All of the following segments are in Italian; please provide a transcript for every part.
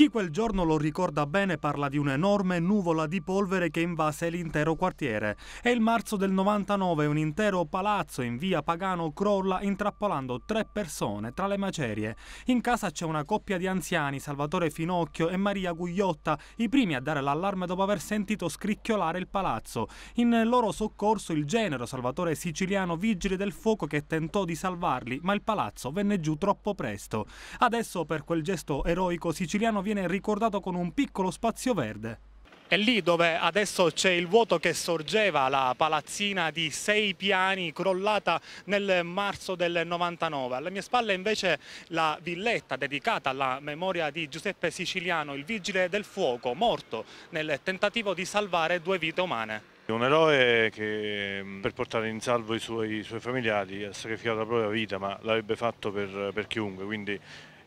Chi quel giorno lo ricorda bene parla di un'enorme nuvola di polvere che invase l'intero quartiere. È il marzo del 99 un intero palazzo in via Pagano crolla intrappolando tre persone tra le macerie. In casa c'è una coppia di anziani, Salvatore Finocchio e Maria Gugliotta, i primi a dare l'allarme dopo aver sentito scricchiolare il palazzo. In loro soccorso il genero Salvatore Siciliano Vigile del Fuoco che tentò di salvarli, ma il palazzo venne giù troppo presto. Adesso per quel gesto eroico siciliano viene viene ricordato con un piccolo spazio verde. È lì dove adesso c'è il vuoto che sorgeva la palazzina di sei piani crollata nel marzo del 99. Alle mie spalle invece la villetta dedicata alla memoria di Giuseppe Siciliano, il vigile del fuoco, morto nel tentativo di salvare due vite umane. Un eroe che mm, per portare in salvo i suoi, i suoi familiari ha sacrificato la propria vita, ma l'avrebbe fatto per, per chiunque, quindi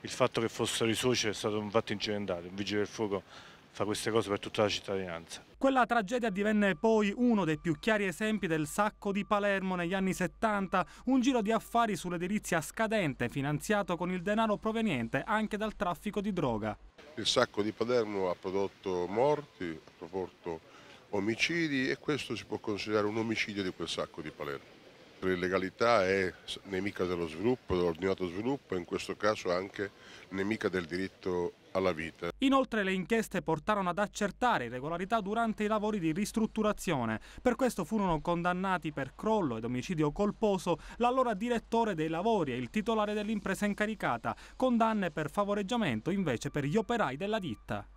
il fatto che fossero i soci è stato un fatto incidentale, un vigile del fuoco fa queste cose per tutta la cittadinanza. Quella tragedia divenne poi uno dei più chiari esempi del sacco di Palermo negli anni 70, un giro di affari sull'edilizia scadente finanziato con il denaro proveniente anche dal traffico di droga. Il sacco di Palermo ha prodotto morti, ha prodotto omicidi e questo si può considerare un omicidio di quel sacco di Palermo che l'illegalità è nemica dello sviluppo, dell'ordinato sviluppo e in questo caso anche nemica del diritto alla vita. Inoltre le inchieste portarono ad accertare irregolarità durante i lavori di ristrutturazione. Per questo furono condannati per crollo ed omicidio colposo l'allora direttore dei lavori e il titolare dell'impresa incaricata, condanne per favoreggiamento invece per gli operai della ditta.